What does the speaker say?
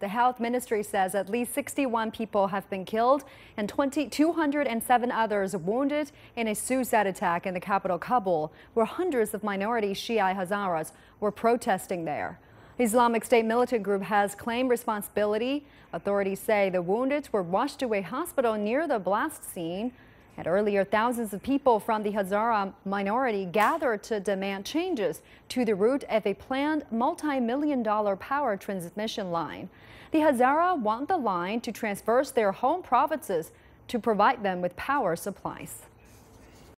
The health ministry says at least 61 people have been killed and 20, 207 others wounded in a suicide attack in the capital Kabul, where hundreds of minority Shia Hazaras were protesting there. Islamic State militant group has claimed responsibility. Authorities say the wounded were washed to a hospital near the blast scene. And earlier, thousands of people from the Hazara minority gathered to demand changes to the route of a planned multi-million dollar power transmission line. The Hazara want the line to traverse their home provinces to provide them with power supplies.